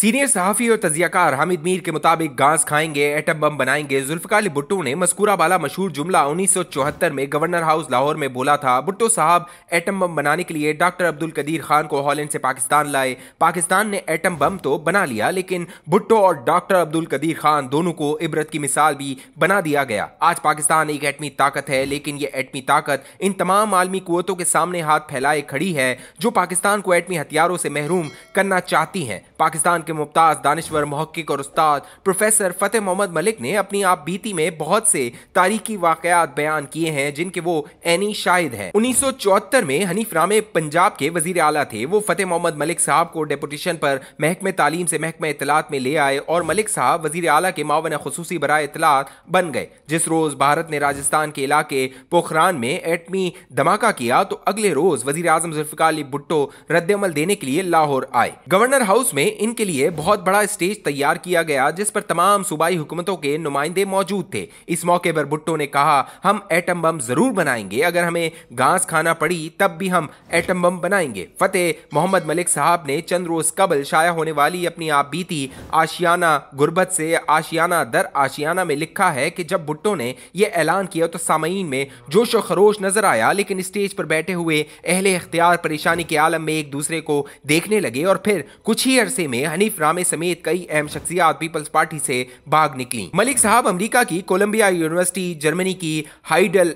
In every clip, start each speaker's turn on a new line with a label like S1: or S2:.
S1: senior सहाफी और तजियाकार हामिद मीर के मुताबिक घास खाएंगे एटम बम बनाएंगे जुल्फिकार भुट्टो ने मस्कूरा वाला मशहूर जुमला उन्नीस में गवर्नर हाउस लाहौर में बोला था भुट्टो साहब एटम बम बनाने के लिए डॉक्टर अब्दुल कदीर खान को हॉलैंड से पाकिस्तान लाए पाकिस्तान ने एटम बम तो बना लिया लेकिन भुट्टो और डॉक्टर अब्दुल कदीर खान दोनों को इबरत की मिसाल भी बना दिया गया आज पाकिस्तान एक एटमी ताकत है लेकिन ये एटमी ताकत इन तमाम आलमी कुतों के सामने हाथ फैलाए खड़ी है जो पाकिस्तान को एटमी हथियारों से महरूम करना चाहती है पाकिस्तान के मुमताज दानश्वर महक्क और उस्ताद प्रोफेसर फतेह मोहम्मद मलिक ने अपनी आप बीती में बहुत से तारीखी वाकयात बयान किए हैं जिनके वो एनी शाहिद हैं 1974 में हनीफ रामे पंजाब के वजीर आला थे वो फतेह मोहम्मद मलिक साहब को डेपुटेशन पर महकमे तालीम से महकमे इतलात में ले आए और मलिक साहब वजीर आला के मावन खसूस बरा इतलात बन गए जिस रोज भारत ने राजस्थान के इलाके पोखरान में एटमी धमाका किया तो अगले रोज वजीर आजम जुल्फिकार अली भुट्टो अमल देने के लिए लाहौर आए गवर्नर हाउस में इनके लिए लिए बहुत बड़ा स्टेज तैयार किया गया जिस पर तमाम सूबाई हुकूमतों के नुमाइंदे मौजूद थे इस मौके पर भुट्टो ने कहा हम एटम बम जरूर बनाएंगे अगर हमें घास खाना पड़ी तब भी हम एटम बम बनाएंगे फतेह मोहम्मद मलिक साहब ने चंद रोज कबल शाया होने वाली अपनी आप बीती आशियाना गुर्बत से आशियाना दर आशियाना में लिखा है कि जब भुट्टो ने यह ऐलान किया तो सामयीन में जोश व खरोश नजर आया लेकिन स्टेज पर बैठे हुए अहले इख्तियार परेशानी के आलम में एक दूसरे को देखने लगे और फिर कुछ ही अरसे में हनीफ रामे समेत कई अहम शख्सियात पीपल्स पार्टी से भाग निकली मलिक साहब अमरीका की कोलंबिया यूनिवर्सिटी जर्मनी की हाइडल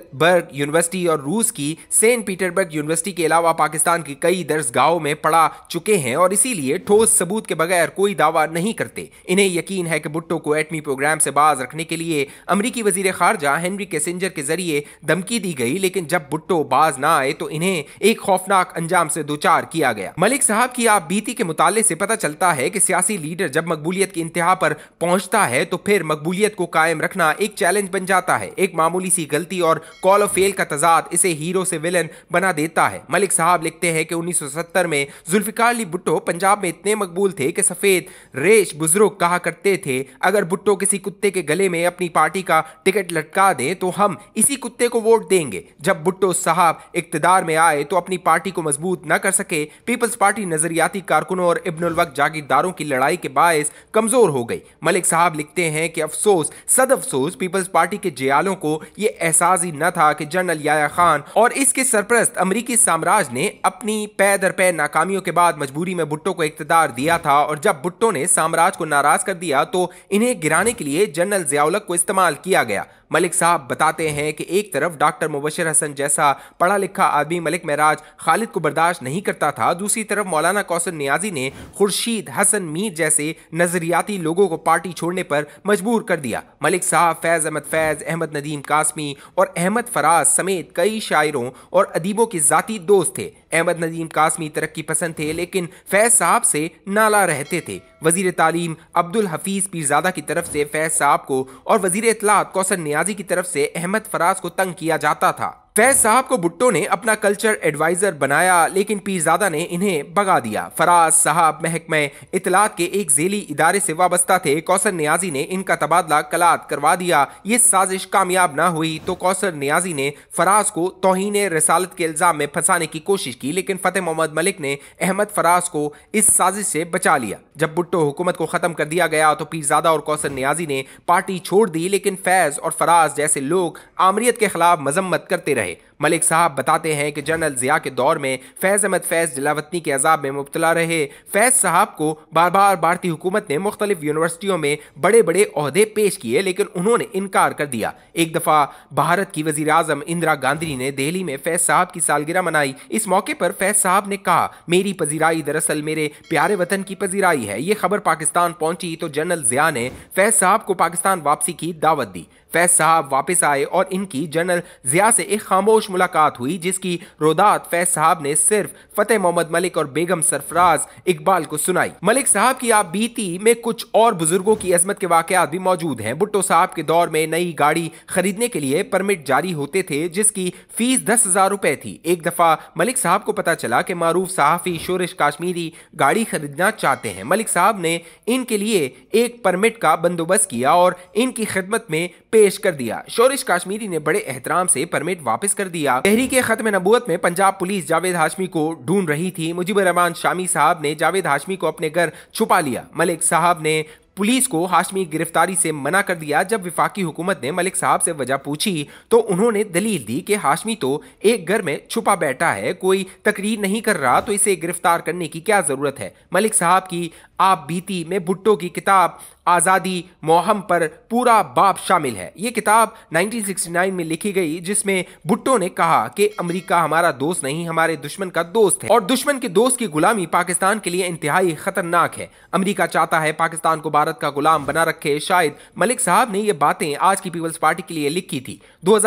S1: यूनिवर्सिटी और रूस की सेंट पीटरबर्ग यूनिवर्सिटी के अलावा पाकिस्तान की कई गाँव में पढ़ा चुके हैं और इसीलिए ठोस सबूत के बगैर कोई दावा नहीं करते इन्हें यकीन है कि भुट्टो को एटमी प्रोग्राम से बाज रखने के लिए अमरीकी वजीर खारजा हेनरी कैसेंजर के जरिए धमकी दी गई लेकिन जब भुट्टो बाज ना आए तो इन्हें एक खौफनाक अंजाम से चार किया गया मलिक साहब की आप बीती के मुताले से पता चलता है कि सियासी लीडर जब मकबूलियत की इंतहा पर पहुंचता है तो फिर मकबूलियत को कायम रखना एक चैलेंज बन जाता है एक मामूली सी गलती और कॉल ऑफ फेल का तजाद इसे हीरो से विलन बना देता है मलिक साहब लिखते हैं कि 1970 में जुल्फिकार अली भुट्टो पंजाब में इतने मकबूल थे कि सफ़ेद रेश बुजुर्ग कहा करते थे अगर भुट्टो किसी कुत्ते के गले में अपनी पार्टी का टिकट लटका दें तो हम इसी कुत्ते को वोट देंगे जब भुट्टो साहब इकतदार में आए तो अपनी पार्टी को मजबूत न कर सके पीपल्स पार्टी नजरियाती कारकुनों और इब्नुल वक्त जागीरदार हथियारों की लड़ाई के बायस कमजोर हो गई मलिक साहब लिखते हैं कि अफसोस सद अफसोस पीपल्स पार्टी के जयालों को यह एहसास ही न था कि जनरल याया खान और इसके सरप्रस्त अमरीकी साम्राज्य ने अपनी पै दर पै नाकामियों के बाद मजबूरी में भुट्टो को इकतदार दिया था और जब भुट्टो ने साम्राज्य को नाराज कर दिया तो इन्हें गिराने के लिए जनरल जियाउलक को इस्तेमाल किया गया मलिक साहब बताते हैं कि एक तरफ डॉक्टर मुबशर हसन जैसा पढ़ा लिखा आदमी मलिक महराज खालिद को बर्दाश्त नहीं करता था दूसरी तरफ मौलाना कौशल नियाजी ने खुर्शीद हसन हसन मीर जैसे नजरियाती लोगों को पार्टी छोड़ने पर मजबूर कर दिया मलिक साहब फैज़ अहमद फैज़ अहमद नदीम कासमी और अहमद फराज समेत कई शायरों और अदीबों के ज़ाती दोस्त थे अहमद नदीम कासमी तरक्की पसंद थे लेकिन फैज साहब से नाला रहते थे वजीर तालीम अब्दुल हफीज़ पीरजादा की तरफ से फैज साहब को और वजीर इतलात कौसर न्याजी की तरफ से अहमद फराज को तंग किया जाता था फैज साहब को भुट्टो ने अपना कल्चर एडवाइजर बनाया लेकिन पीरजादा ने इन्हें भगा दिया फराज साहब महकमे इतलात के एक जेली इदारे से वाबस्ता थे कौसर न्याजी ने इनका तबादला कलात करवा दिया ये साजिश कामयाब ना हुई तो कौसर न्याजी ने फराज को तोहन रसालत के इल्ज़ाम में फंसाने की कोशिश की लेकिन फतेह मोहम्मद मलिक ने अहमद फराज को इस साजिश से बचा लिया जब भुट्टो हुकूमत को ख़त्म कर दिया गया तो पीरजादा और कौसर न्याजी ने पार्टी छोड़ दी लेकिन फैज़ और फराज जैसे लोग आमरीत के खिलाफ मजम्मत करते रहे मलिक साहब बताते हैं कि जनरल ज़िया के दौर में फैज़ अहमद फैज़ जिलावतनी के अजाब में मुबतला रहे फैज़ साहब को बार बार भारतीय हुकूमत ने मुख्तलिफ यूनिवर्सिटियों में बड़े बड़े अहदे पेश किए लेकिन उन्होंने इनकार कर दिया एक दफ़ा भारत की वजीर अजम इंदिरा गांधी ने दिल्ली में फैज़ साहब की सालगिरह मनाई इस मौके मौके पर फैज साहब ने कहा मेरी पजीराई दरअसल मेरे प्यारे वतन की पजीराई है ये खबर पाकिस्तान पहुंची तो जनरल जिया ने फैज साहब को पाकिस्तान वापसी की दावत दी फैज साहब वापस आए और इनकी जनरल जिया से एक खामोश मुलाकात हुई जिसकी रोदात फैज साहब ने सिर्फ फतेह मोहम्मद मलिक और बेगम सरफराज इकबाल को सुनाई मलिक साहब की आप बीती में कुछ और बुजुर्गों की अजमत के वाकत भी मौजूद हैं भुट्टो साहब के दौर में नई गाड़ी खरीदने के लिए परमिट जारी होते थे जिसकी फीस दस हजार रुपए थी एक दफा मलिक साहब को पता चला कि मारूफ सहाफ़ी शोरश काश्मीरी गाड़ी खरीदना चाहते हैं मलिक साहब ने इनके लिए एक परमिट का बंदोबस्त किया और इनकी खिदमत में पे पेश कर दिया शोरिश काश्मीरी ने बड़े एहतराम से परमिट वापस कर दिया तहरी के खत्म नबूत में पंजाब पुलिस जावेद हाशमी को ढूंढ रही थी मुजीब रहमान शामी साहब ने जावेद हाशमी को अपने घर छुपा लिया मलिक साहब ने पुलिस को हाशमी गिरफ्तारी से मना कर दिया जब विफाकी हुकूमत ने मलिक साहब से वजह पूछी तो उन्होंने दलील दी कि हाशमी तो एक घर में छुपा बैठा है कोई तकरीर नहीं कर रहा तो इसे गिरफ्तार करने की क्या ज़रूरत है मलिक साहब की आप बीती में भुट्टो की किताब आज़ादी मोहम पर पूरा बाप शामिल है ये किताब 1969 में लिखी गई जिसमें भुट्टो ने कहा कि अमेरिका हमारा दोस्त नहीं हमारे दुश्मन का दोस्त है और दुश्मन के दोस्त की गुलामी पाकिस्तान के लिए इंतहाई खतरनाक है अमेरिका चाहता है पाकिस्तान को भारत का गुलाम बना रखे शायद मलिक साहब ने ये बातें आज की पीपल्स पार्टी के लिए लिखी थी दो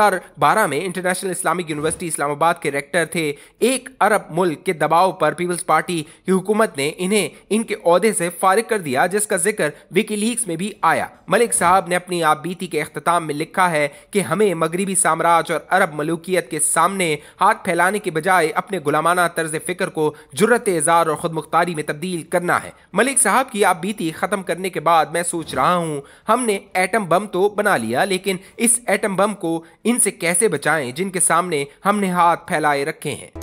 S1: में इंटरनेशनल इस्लामिक यूनिवर्सिटी इस्लामाबाद के रेक्टर थे एक अरब मुल्क के दबाव पर पीपल्स पार्टी की हुकूमत ने इन्हें इनके अहदे से फारिग कर दिया जिसका जिक्र विकी लीक्स में भी आया मलिक साहब ने अपनी आप बीती के अख्ताम में लिखा है कि हमें मगरबी साम्राज्य और अरब मलूकियत के सामने हाथ फैलाने के बजाय अपने गुलामाना तर्ज फिक्र को जरूरत इजार और खुद मुख्तारी में तब्दील करना है मलिक साहब की आप बीती ख़त्म करने के बाद मैं सोच रहा हूँ हमने एटम बम तो बना लिया लेकिन इस एटम बम को इनसे कैसे बचाएं जिनके सामने हमने हाथ फैलाए रखे हैं